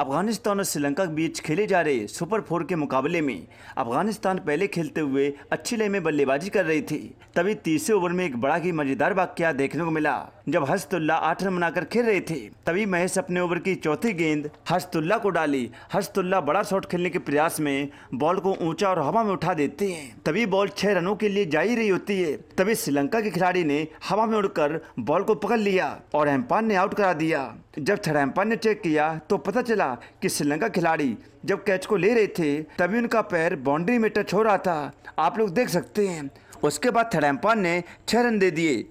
अफगानिस्तान और श्रीलंका के बीच खेले जा रहे सुपर फोर के मुकाबले में अफगानिस्तान पहले खेलते हुए अच्छी लय में बल्लेबाजी कर रही थी तभी तीसरे ओवर में एक बड़ा ही मजेदार वाक्य देखने को मिला जब हस्तुल्ला रन बनाकर खेल रहे थे तभी महेश अपने ओवर की चौथी गेंद हस्तुल्ला को डाली हस्तुल्ला बड़ा शॉट खेलने के प्रयास में बॉल को ऊंचा और हवा में उठा देते हैं तभी बॉल छह रनों के लिए जा ही रही होती है तभी श्रीलंका के खिलाड़ी ने हवा में उड़कर बॉल को पकड़ लिया और एम्पान ने आउट करा दिया जब एम्पान ने चेक किया तो पता चला कि श्रीलंका खिलाड़ी जब कैच को ले रहे थे तभी उनका पैर बाउंड्री में टच हो रहा था आप लोग देख सकते हैं उसके बाद थडैम्पान ने छह रन दे दिए